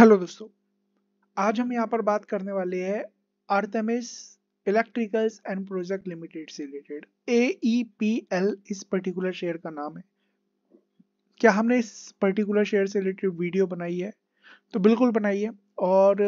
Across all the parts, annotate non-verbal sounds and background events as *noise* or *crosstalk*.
hello दोस्तों आज हम यहाँ पर बात करने वाले हैं Artemis electricals and project limited से related A E P L इस पर्टिकुलर शेयर का नाम है क्या हमने इस पर्टिकुलर शेयर से रिलेटेड वीडियो बनाई है तो बिल्कुल बनाई है और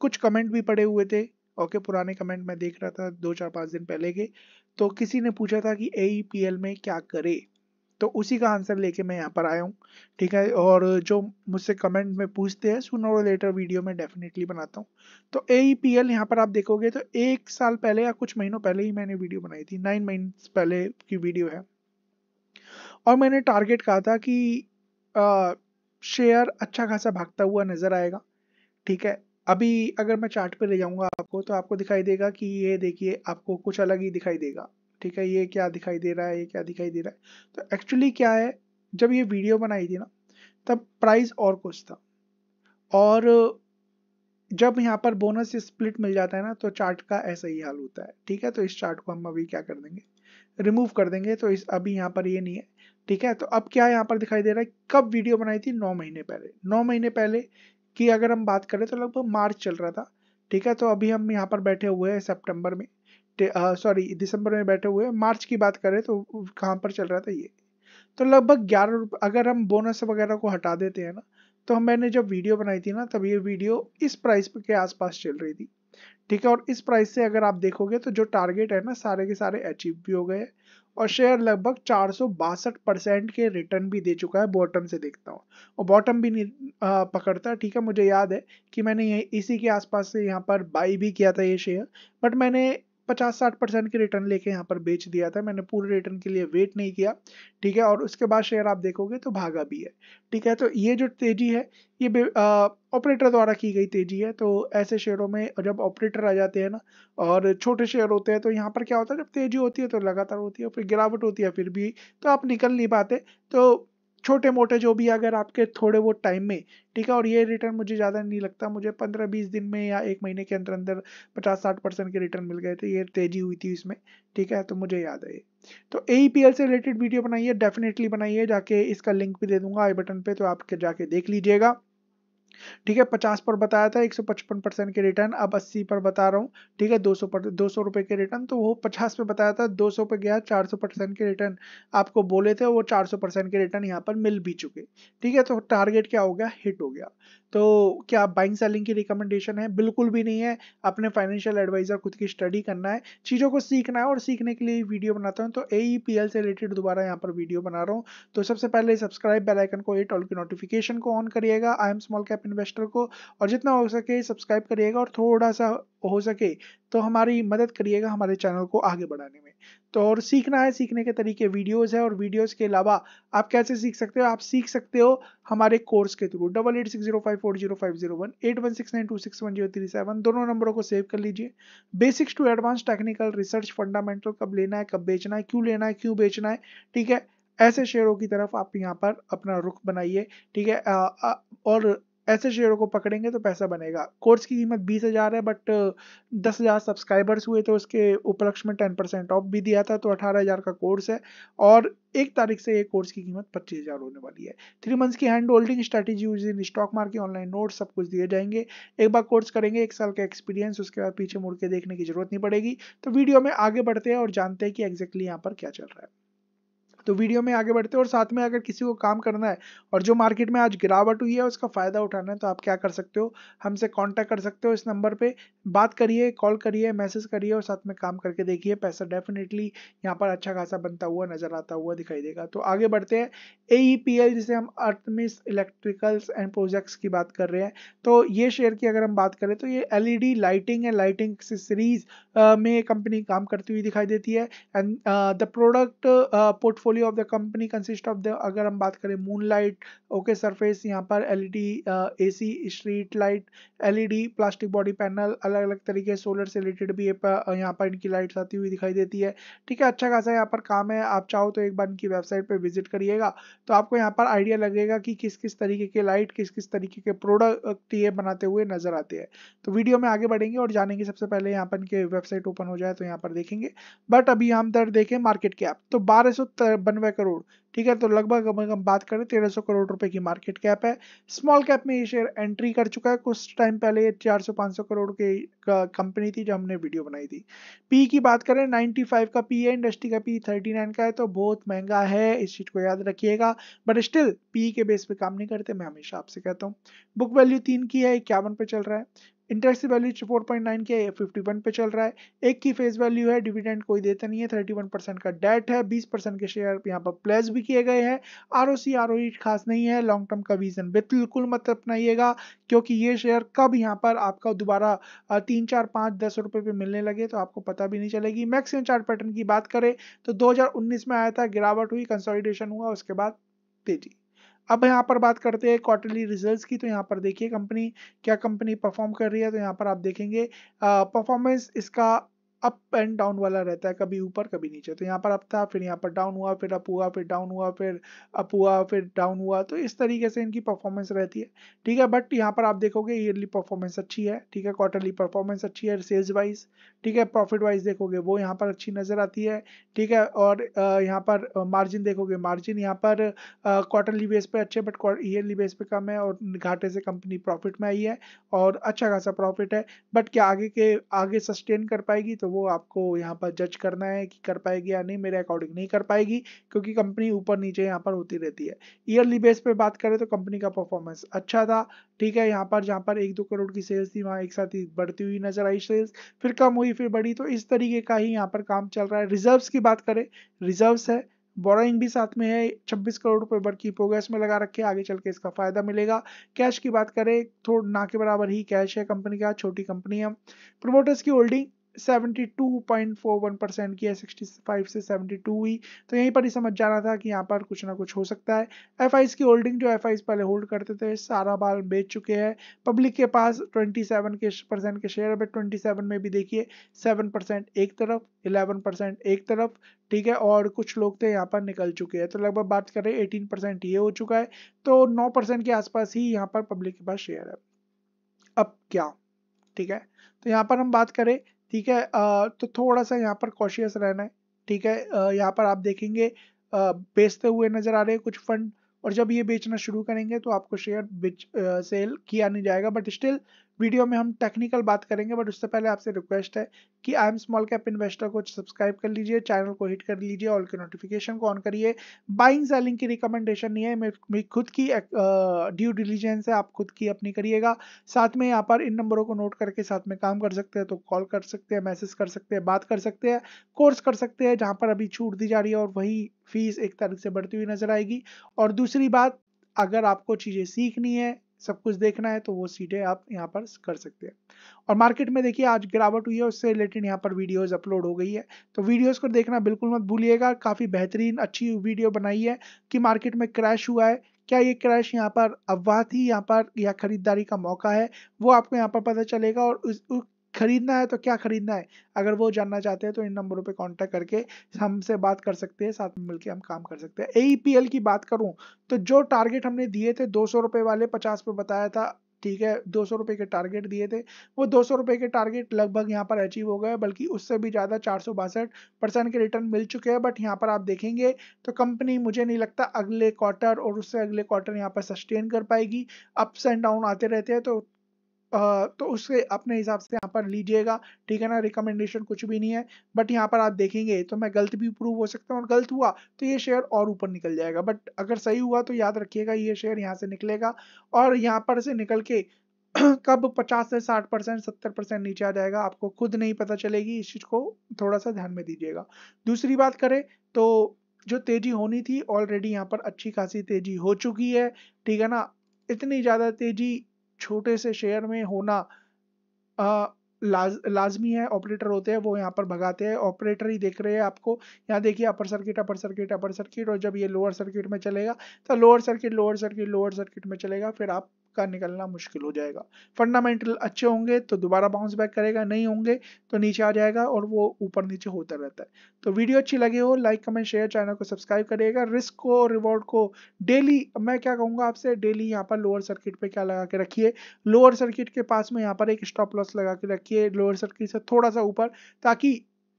कुछ कमेंट भी पड़े हुए थे ओके पुराने कमेंट मैं देख रहा था दो चार पाँच दिन पहले के तो किसी ने पूछा था कि ए e में क्या करे तो उसी का आंसर लेके मैं यहाँ पर आया हूँ ठीक है और जो मुझसे कमेंट में पूछते हैं सुनो और लेटर वीडियो में डेफिनेटली बनाता हूँ तो ए ई पी एल यहाँ पर आप देखोगे तो एक साल पहले या कुछ महीनों पहले ही मैंने वीडियो बनाई थी नाइन मंथ्स पहले की वीडियो है और मैंने टारगेट कहा था कि शेयर अच्छा खासा भागता हुआ नज़र आएगा ठीक है अभी अगर मैं चार्ट पे ले जाऊंगा आपको तो आपको दिखाई देगा कि ये देखिए आपको कुछ अलग ही दिखाई देगा ठीक है ये क्या दिखाई दे रहा है ये क्या दिखाई दे रहा है तो एक्चुअली क्या है जब ये वीडियो बनाई थी ना तब प्राइस और कुछ था और जब यहाँ पर बोनस स्प्लिट मिल जाता है ना तो चार्ट का ऐसा ही हाल होता है ठीक है तो इस चार्ट को हम अभी क्या कर देंगे रिमूव कर देंगे तो इस अभी यहाँ पर ये नहीं है ठीक है तो अब क्या यहाँ पर दिखाई दे रहा है कब वीडियो बनाई थी नौ महीने पहले नौ महीने पहले की अगर हम बात करें तो लगभग मार्च चल रहा था ठीक है तो अभी हम यहाँ पर बैठे हुए हैं सेप्टेम्बर में सॉरी दिसंबर में बैठे हुए मार्च की बात करें तो कहाँ पर चल रहा था ये तो लगभग ग्यारह रुपये अगर हम बोनस वगैरह को हटा देते हैं ना तो हम मैंने जब वीडियो बनाई थी ना तब ये वीडियो इस प्राइस के आसपास चल रही थी ठीक है और इस प्राइस से अगर आप देखोगे तो जो टारगेट है ना सारे के सारे अचीव भी हो गए और शेयर लगभग चार के रिटर्न भी दे चुका है बॉटम से देखता हूँ और बॉटम भी नहीं आ, पकड़ता ठीक है मुझे याद है कि मैंने यही इसी के आसपास से यहाँ पर बाई भी किया था ये शेयर बट मैंने पचास साठ परसेंट की रिटर्न लेके यहाँ पर बेच दिया था मैंने पूरे रिटर्न के लिए वेट नहीं किया ठीक है और उसके बाद शेयर आप देखोगे तो भागा भी है ठीक है तो ये जो तेजी है ये ऑपरेटर द्वारा की गई तेजी है तो ऐसे शेयरों में जब ऑपरेटर आ जाते हैं ना और छोटे शेयर होते हैं तो यहाँ पर क्या होता है जब तेजी होती है तो लगातार होती है फिर गिरावट होती है फिर भी तो आप निकल नहीं पाते तो छोटे मोटे जो भी अगर आपके थोड़े वो टाइम में ठीक है और ये रिटर्न मुझे ज़्यादा नहीं लगता मुझे पंद्रह बीस दिन में या एक महीने के अंदर अंदर पचास साठ परसेंट के रिटर्न मिल गए थे ये तेज़ी हुई थी इसमें ठीक है तो मुझे याद है तो ए पी एल से रिलेटेड वीडियो बनाइए डेफिनेटली बनाइए जाके इसका लिंक भी दे दूंगा आई बटन पर तो आप जाके देख लीजिएगा ठीक है पचास पर बताया था एक सौ पचपन परसेंट के रिटर्न अब अस्सी पर बता रहा हूँ ठीक है दो सौ पर दो सौ रुपये के रिटर्न तो वो पचास पे बताया था दो सौ पर गया चार सौ परसेंट के रिटर्न आपको बोले थे वो चार सौ परसेंट के रिटर्न यहाँ पर मिल भी चुके ठीक है तो टारगेट क्या हो गया हिट हो गया तो क्या बाइंग सेलिंग की रिकमेंडेशन है बिल्कुल भी नहीं है अपने फाइनेंशियल एडवाइजर खुद की स्टडी करना है चीज़ों को सीखना है और सीखने के लिए वीडियो बनाता हूँ तो ए e से रिलेटेड दोबारा यहाँ पर वीडियो बना रहा हूँ तो सबसे पहले सब्सक्राइब बेलाइकन को एट ऑल की नोटिफिकेशन को ऑन करिएगा आई एम स्मॉल कैप आप इन्वेस्टर को और जितना हो सके सब्सक्राइब करिएगा और थोड़ा सा हो सके तो हमारी मदद करिएगा हमारे चैनल को आगे बढ़ाने में तो और सीखना है सीखने के तरीके वीडियोस है और वीडियोस के अलावा आप कैसे सीख सकते हो आप सीख सकते हो हमारे कोर्स के through double eight six zero five four zero five zero one eight one six nine two six one zero three seven दोनों नंबरों को सेव कर लीजिए basics to advance technical research fundamental कब लेना है कब बेचना है क्यों लेना है क्यों बेचना है ठीक है ऐसे शेयरों की तरफ आप यहाँ पर अपना रुख बनाइए ठीक है आ, आ, और ऐसे शेयरों को पकड़ेंगे तो पैसा बनेगा कोर्स की कीमत बीस हज़ार है बट दस हज़ार सब्सक्राइबर्स हुए तो उसके उपलक्ष्य में टेन परसेंट ऑफ भी दिया था तो अठारह हज़ार का कोर्स है और एक तारीख से ये कोर्स की कीमत पच्चीस हज़ार होने वाली है थ्री मंथ्स की hand holding strategy in stock market online note सब कुछ दिए जाएंगे एक बार कोर्स करेंगे एक साल का एक्सपीरियंस उसके बाद पीछे मुड़ के देखने की जरूरत नहीं पड़ेगी तो वीडियो में आगे बढ़ते हैं और जानते हैं कि एग्जैक्टली यहाँ पर क्या चल रहा है तो वीडियो में आगे बढ़ते हैं और साथ में अगर किसी को काम करना है और जो मार्केट में आज गिरावट हुई है उसका फ़ायदा उठाना है तो आप क्या कर सकते हो हमसे कॉन्टैक्ट कर सकते हो इस नंबर पर बात करिए कॉल करिए मैसेज करिए और साथ में काम करके देखिए पैसा डेफिनेटली यहाँ पर अच्छा खासा बनता हुआ नज़र आता हुआ दिखाई देगा तो आगे बढ़ते हैं ए ई पी एल जिसे हम अर्थमिस इलेक्ट्रिकल्स एंड प्रोजेक्ट्स की बात कर रहे हैं तो ये शेयर की अगर हम बात करें तो ये L E D lighting and lighting accessories में कंपनी काम करती हुई दिखाई देती है and the product portfolio portfolio of the company consist of the अगर हम बात करें मून लाइट ओके सरफेस यहाँ पर LED AC street light LED plastic body panel अलग अलग तरीके सोलर से रिलेटेड भी यहाँ पर इनकी लाइट्स आती हुई दिखाई देती है ठीक है अच्छा खासा यहाँ पर काम है आप चाहो तो एक बार इनकी वेबसाइट पर विजिट करिएगा तो आपको यहाँ पर आइडिया लगेगा कि किस किस तरीके के लाइट किस किस तरीके के प्रोडक्ट ये बनाते हुए नजर आते हैं तो वीडियो में आगे बढ़ेंगे और जानेंगे सबसे पहले यहाँ पर इनके वेबसाइट ओपन हो जाए तो यहाँ पर देखेंगे बट अभी हम दर देखें मार्केट कैप तो बनवे करोड़ ठीक है तो लगभग हम कम बात करें तेरह सौ करोड़ रुपए की मार्केट कैप है स्मॉल कैप में ये शेयर एंट्री कर चुका है कुछ टाइम पहले ये चार सौ पाँच सौ करोड़ की कंपनी थी जो हमने वीडियो बनाई थी पी की बात करें नाइन्टी फाइव का पी है इंडस्ट्री का पी थर्टी नाइन का है तो बहुत महंगा है इस चीज़ को याद रखिएगा बट स्टिल पी के बेस पे काम नहीं करते मैं हमेशा आपसे कहता हूँ बुक वैल्यू तीन की है इक्यावन पे चल रहा है इंटरेस्ट की वैल्यू फोर पॉइंट नाइन की है फिफ्टी वन पे चल रहा है एक की फेस वैल्यू है डिविडेंड कोई देता नहीं है थर्टी वन परसेंट का डेट है बीस परसेंट के शेयर यहाँ पर प्लेस भी किए गए हैं R O C R O खास नहीं है लॉन्ग टर्म का विजन बिल्कुल मत अपनाइएगा क्योंकि ये शेयर कब यहाँ पर आपका दोबारा तीन चार पाँच दस रुपये पे मिलने लगे तो आपको पता भी नहीं चलेगी मैक्सिमम चार्ट पैटर्न की बात करें तो दो में आया था गिरावट हुई कंसोलिडेशन हुआ उसके बाद तेजी अब यहाँ पर बात करते हैं क्वार्टरली रिजल्ट्स की तो यहाँ पर देखिए कंपनी क्या कंपनी परफॉर्म कर रही है तो यहाँ पर आप देखेंगे परफॉर्मेंस इसका अप एंड डाउन वाला रहता है कभी ऊपर कभी नीचे तो यहाँ पर अप था फिर यहाँ पर डाउन हुआ फिर अप हुआ फिर डाउन हुआ फिर अप हुआ फिर डाउन हुआ तो इस तरीके से इनकी परफॉर्मेंस रहती है ठीक है बट यहाँ पर आप देखोगे ईयरली परफॉर्मेंस अच्छी है ठीक है क्वार्टरली परफॉर्मेंस अच्छी है सेल्स वाइज ठीक है प्रॉफिट वाइज देखोगे वो यहाँ पर अच्छी नज़र आती है ठीक है और यहाँ पर मार्जिन देखोगे मार्जिन यहाँ पर क्वार्टरली बेस पे अच्छे बट ईयरली बेस पे कम है और घाटे से कंपनी प्रॉफिट में आई है और अच्छा खासा प्रॉफिट है बट क्या आगे के आगे सस्टेन कर पाएगी तो वो आपको यहाँ पर जज करना है कि कर पाएगी या नहीं मेरे अकॉर्डिंग नहीं कर पाएगी क्योंकि कंपनी ऊपर नीचे यहाँ पर होती रहती है ईयरली बेस पे बात करें तो कंपनी का परफॉर्मेंस अच्छा था ठीक है यहाँ पर जहाँ पर एक दो करोड़ की सेल्स थी वहाँ एक साथ ही बढ़ती हुई नजर आई सेल्स फिर कम हुई फिर बढ़ी तो इस तरीके का ही यहाँ पर काम चल रहा है रिजर्व्स की बात करें रिजर्व्स है बोरोइंग भी साथ में है 26 करोड़ रुपए बढ़ की प्रोग्रेस में लगा रखे आगे चल के इसका फायदा मिलेगा कैश की बात करें थोड़ा ना के बराबर ही कैश है कंपनी का छोटी कंपनी है प्रोमोटर्स की होल्डिंग 72.41% की है 65 से 72 हुई तो यहीं पर ही समझ जाना था कि यहाँ पर कुछ ना कुछ हो सकता है एफ की होल्डिंग जो एफ पहले होल्ड करते थे सारा बाल बेच चुके हैं पब्लिक के पास 27 के परसेंट के शेयर है ट्वेंटी सेवन में भी देखिए 7 परसेंट एक तरफ 11 परसेंट एक तरफ ठीक है और कुछ लोग तो यहाँ पर निकल चुके हैं तो लगभग बात करें एटीन परसेंट ये हो चुका है तो नौ परसेंट के आसपास ही यहाँ पर पब्लिक के पास शेयर है अब क्या ठीक है तो यहाँ पर हम बात करें ठीक है तो थोड़ा सा यहाँ पर कॉशियस रहना है ठीक है यहाँ पर आप देखेंगे बेचते हुए नजर आ रहे हैं कुछ फंड और जब ये बेचना शुरू करेंगे तो आपको शेयर बेच सेल किया नहीं जाएगा बट स्टिल वीडियो में हम टेक्निकल बात करेंगे बट उससे पहले आपसे रिक्वेस्ट है कि I am small cap investor को सब्सक्राइब कर लीजिए चैनल को हिट कर लीजिए ऑल के नोटिफिकेशन को ऑन करिए बाइंग सेलिंग की रिकमेंडेशन नहीं है मेरी खुद की ड्यू डिलीजेंस है आप खुद की अपनी करिएगा साथ में यहाँ पर इन नंबरों को नोट करके साथ में काम कर सकते हैं तो कॉल कर सकते हैं मैसेज कर सकते हैं बात कर सकते हैं कोर्स कर सकते हैं जहाँ पर अभी छूट दी जा रही है और वही फीस एक तारीख से बढ़ती हुई नजर आएगी और दूसरी बात अगर आपको चीज़ें सीखनी है सब कुछ देखना है तो वो सीधे आप यहाँ पर कर सकते हैं और मार्केट में देखिए आज गिरावट हुई है उससे रिलेटेड यहाँ पर वीडियोस अपलोड हो गई है तो वीडियोस को देखना बिल्कुल मत भूलिएगा काफ़ी बेहतरीन अच्छी वीडियो बनाई है कि मार्केट में क्रैश हुआ है क्या ये क्रैश यहाँ पर अफवाह थी यहाँ पर या खरीदारी का मौका है वो आपको यहाँ पर पता चलेगा और उस खरीदना है तो क्या खरीदना है अगर वो जानना चाहते हैं तो इन नंबरों पे कांटेक्ट करके हमसे बात कर सकते हैं साथ में मिलकर हम काम कर सकते हैं एईपीएल e की बात करूं तो जो टारगेट हमने दिए थे दो सौ रुपए वाले पचास पे बताया था ठीक है दो सौ रुपये के टारगेट दिए थे वो दो सौ रुपये के टारगेट लगभग यहाँ पर अचीव हो गए बल्कि उससे भी ज़्यादा चार सौ बासठ परसेंट के रिटर्न मिल चुके हैं बट यहाँ पर आप देखेंगे तो कंपनी मुझे नहीं लगता अगले क्वार्टर और उससे अगले क्वार्टर यहाँ पर सस्टेन कर पाएगी अप्स एंड डाउन आते रहते हैं तो तो उसके अपने हिसाब से यहाँ पर लीजिएगा ठीक है ना रिकमेंडेशन कुछ भी नहीं है बट यहाँ पर आप देखेंगे तो मैं गलत भी प्रूव हो सकता हूँ और गलत हुआ तो ये शेयर और ऊपर निकल जाएगा बट अगर सही हुआ तो याद रखिएगा ये शेयर यहाँ से निकलेगा और यहाँ पर से निकल के *clears throat* कब 50 से 60 परसेंट सत्तर परसेंट नीचे आ जाएगा आपको खुद नहीं पता चलेगी इस चीज़ को थोड़ा सा ध्यान में दीजिएगा दूसरी बात करें तो जो तेज़ी होनी थी ऑलरेडी यहाँ पर अच्छी खासी तेज़ी हो चुकी है ठीक है ना इतनी ज़्यादा तेज़ी छोटे से शेयर में होना आ, लाज, लाजमी है ऑपरेटर होते हैं वो यहाँ पर भगाते हैं ऑपरेटर ही देख रहे हैं आपको यहाँ देखिए upper circuit upper circuit upper circuit और जब ये लोअर सर्किट में चलेगा तो lower circuit lower circuit lower circuit में चलेगा फिर आप का निकलना मुश्किल हो जाएगा फंडामेंटल अच्छे होंगे तो दोबारा बाउंस बैक करेगा नहीं होंगे तो नीचे आ जाएगा और वो ऊपर नीचे होता रहता है तो वीडियो अच्छी लगी हो लाइक कमेंट शेयर चैनल को सब्सक्राइब करेगा रिस्क को रिवॉर्ड को डेली मैं क्या कहूँगा आपसे डेली यहाँ पर लोअर सर्किट पर क्या लगा के रखिए लोअर सर्किट के पास में यहाँ पर एक स्टॉप लॉस लगा के रखिए लोअर सर्किट से थोड़ा सा ऊपर ताकि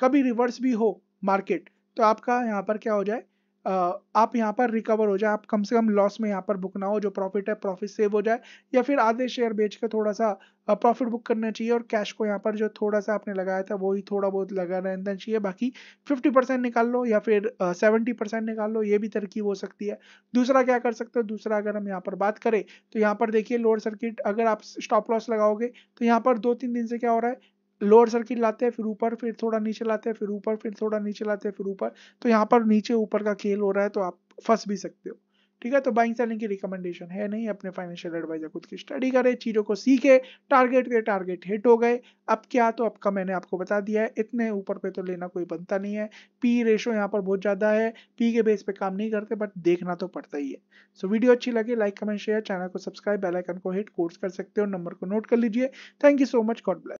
कभी रिवर्स भी हो मार्केट तो आपका यहाँ पर क्या हो जाए आप यहाँ पर रिकवर हो जाए आप कम से कम लॉस में यहाँ पर बुक ना हो जो प्रॉफिट है प्रॉफिट सेव हो जाए या फिर आधे शेयर बेच कर थोड़ा सा प्रॉफिट बुक करना चाहिए और कैश को यहाँ पर जो थोड़ा सा आपने लगाया था वो ही थोड़ा बहुत लगा रहना चाहिए बाकी 50 परसेंट निकाल लो या फिर सेवेंटी परसेंट निकाल लो ये भी तरकीब हो सकती है दूसरा क्या कर सकते हो दूसरा अगर हम यहाँ पर बात करें तो यहाँ पर देखिए लोअर सर्किट अगर आप स्टॉप लॉस लगाओगे तो यहाँ पर दो तीन दिन से क्या हो रहा है लोअर सर्किट लाते हैं फिर ऊपर फिर थोड़ा नीचे लाते हैं फिर ऊपर फिर थोड़ा नीचे लाते हैं फिर ऊपर तो यहाँ पर नीचे ऊपर का खेल हो रहा है तो आप फंस भी सकते हो ठीक है तो बाइंग सेलिंग की रिकमेंडेशन है नहीं अपने फाइनेंशियल एडवाइजर खुद की स्टडी करें चीज़ों को सीखे टारगेट के टारगेट हिट हो गए अब क्या तो आपका मैंने आपको बता दिया है इतने ऊपर पे तो लेना कोई बनता नहीं है पी रेशो यहाँ पर बहुत ज़्यादा है पी के बेस पे काम नहीं करते बट देखना तो पड़ता ही है सो so, वीडियो अच्छी लगी लाइक कमेंट शेयर चैनल को सब्सक्राइब बेलाइकन को हिट कोर्स कर सकते हो नंबर को नोट कर लीजिए thank you so much God bless